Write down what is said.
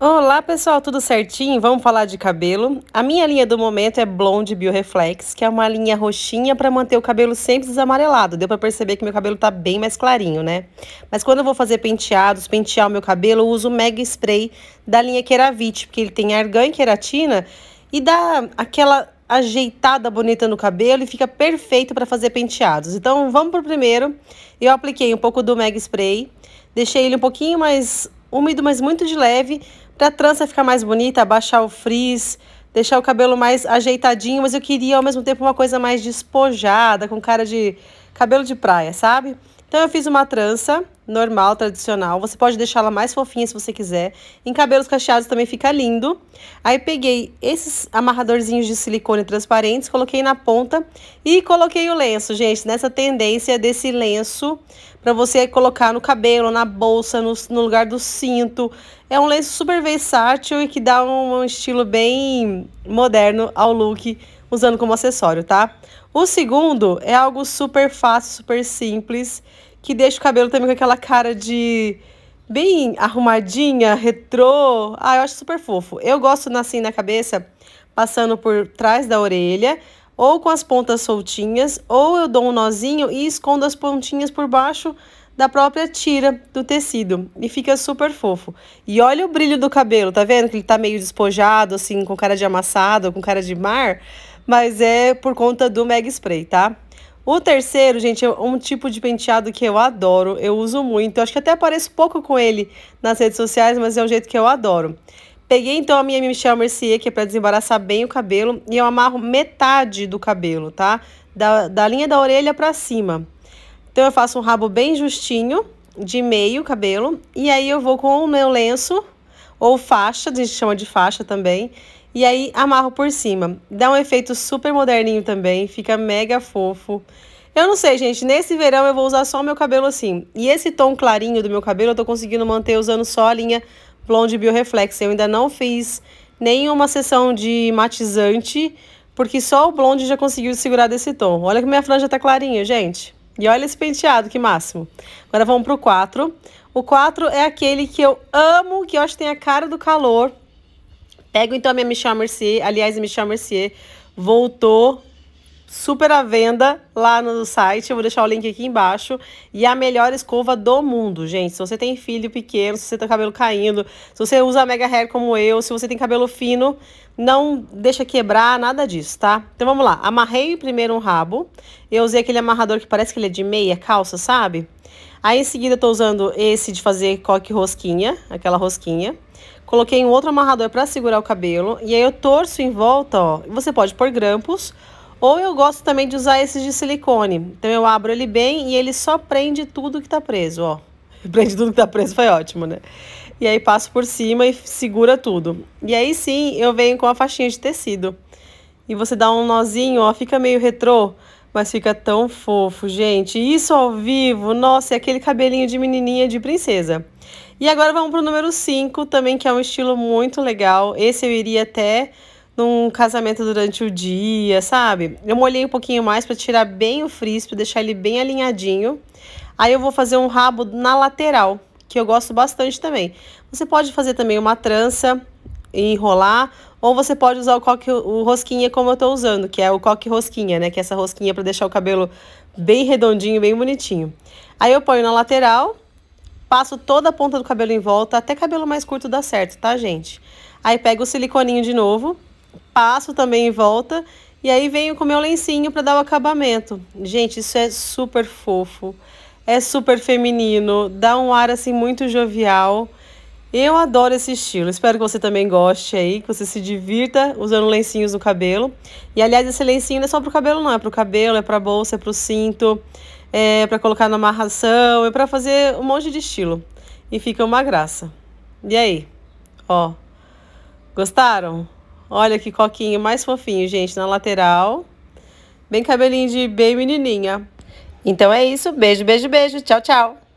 Olá pessoal, tudo certinho? Vamos falar de cabelo. A minha linha do momento é Blonde Bioreflex, que é uma linha roxinha para manter o cabelo sempre desamarelado. Deu para perceber que meu cabelo tá bem mais clarinho, né? Mas quando eu vou fazer penteados, pentear o meu cabelo, eu uso o Mega Spray da linha Keravite, porque ele tem argan e queratina e dá aquela ajeitada bonita no cabelo e fica perfeito para fazer penteados. Então vamos pro primeiro. Eu apliquei um pouco do Mega Spray, deixei ele um pouquinho mais úmido, mas muito de leve para a trança ficar mais bonita, abaixar o frizz, deixar o cabelo mais ajeitadinho, mas eu queria ao mesmo tempo uma coisa mais despojada, com cara de cabelo de praia, sabe? Então, eu fiz uma trança normal, tradicional. Você pode deixá-la mais fofinha se você quiser. Em cabelos cacheados também fica lindo. Aí, peguei esses amarradorzinhos de silicone transparentes, coloquei na ponta e coloquei o lenço, gente. Nessa tendência desse lenço para você colocar no cabelo, na bolsa, no, no, lugar do cinto. É um lenço super versátil e que dá um, um estilo bem moderno ao look usando como acessório, tá? O segundo é algo super fácil, super simples, que deixa o cabelo também com aquela cara de bem arrumadinha, retrô. Ah, eu acho super fofo. Eu gosto assim na cabeça, passando por trás da orelha, ou com as pontas soltinhas, ou eu dou um nozinho e escondo as pontinhas por baixo da própria tira do tecido e fica super fofo. E olha o brilho do cabelo, tá vendo? Que ele tá meio despojado, assim, com cara de amassado, com cara de mar mas é por conta do Meg Spray, tá? O terceiro, gente, é um tipo de penteado que eu adoro, eu uso muito. Eu acho que até apareço pouco com ele nas redes sociais, mas é um jeito que eu adoro. Peguei então a minha Michelle Mercier, que é para desembaraçar bem o cabelo, e eu amarro metade do cabelo, tá? Da, da linha da orelha para cima. Então eu faço um rabo bem justinho, de meio cabelo, e aí eu vou com o meu lenço, ou faixa, a gente chama de faixa também, e aí amarro por cima. Dá um efeito super moderninho também, fica mega fofo. Eu não sei, gente, nesse verão eu vou usar só o meu cabelo assim. E esse tom clarinho do meu cabelo eu tô conseguindo manter usando só a linha Blonde Bioreflex. Eu ainda não fiz nenhuma sessão de matizante, porque só o blonde já conseguiu segurar desse tom. Olha que minha franja tá clarinha, gente. E olha esse penteado, que máximo. Agora vamos pro 4. O 4 é aquele que eu amo, que eu acho que tem a cara do calor. Pego então a minha Michel Mercier, aliás, a Michel Mercier voltou super à venda lá no site. Eu vou deixar o link aqui embaixo. E a melhor escova do mundo, gente. Se você tem filho pequeno, se você tem cabelo caindo, se você usa a mega hair como eu, se você tem cabelo fino, não deixa quebrar, nada disso, tá? Então vamos lá. Amarrei primeiro um rabo. Eu usei aquele amarrador que parece que ele é de meia calça, sabe? Aí em seguida eu tô usando esse de fazer coque rosquinha, aquela rosquinha. Coloquei um outro amarrador para segurar o cabelo. E aí eu torço em volta, ó. Você pode pôr grampos. Ou eu gosto também de usar esses de silicone. Então eu abro ele bem e ele só prende tudo que tá preso, ó. Prende tudo que tá preso, foi ótimo, né? E aí passo por cima e segura tudo. E aí sim eu venho com a faixinha de tecido. E você dá um nozinho, ó, fica meio retrô mas fica tão fofo, gente. Isso ao vivo, nossa, é aquele cabelinho de menininha de princesa. E agora vamos pro número 5, também que é um estilo muito legal. Esse eu iria até num casamento durante o dia, sabe? Eu molhei um pouquinho mais para tirar bem o frizz, para deixar ele bem alinhadinho. Aí eu vou fazer um rabo na lateral, que eu gosto bastante também. Você pode fazer também uma trança e enrolar, ou você pode usar o coque o rosquinha como eu estou usando, que é o coque rosquinha, né? Que é essa rosquinha para deixar o cabelo bem redondinho, bem bonitinho. Aí eu ponho na lateral, passo toda a ponta do cabelo em volta, até cabelo mais curto dá certo, tá, gente? Aí pego o siliconinho de novo, passo também em volta e aí venho com o meu lencinho para dar o acabamento. Gente, isso é super fofo. É super feminino, dá um ar assim muito jovial. Eu adoro esse estilo. Espero que você também goste aí, que você se divirta usando lencinhos no cabelo. E aliás, esse lencinho não é só pro cabelo, não. É pro cabelo, é pra bolsa, é pro cinto, é pra colocar na amarração, é pra fazer um monte de estilo. E fica uma graça. E aí? Ó. Gostaram? Olha que coquinho mais fofinho, gente, na lateral. Bem cabelinho de bem menininha. Então é isso. Beijo, beijo, beijo. Tchau, tchau.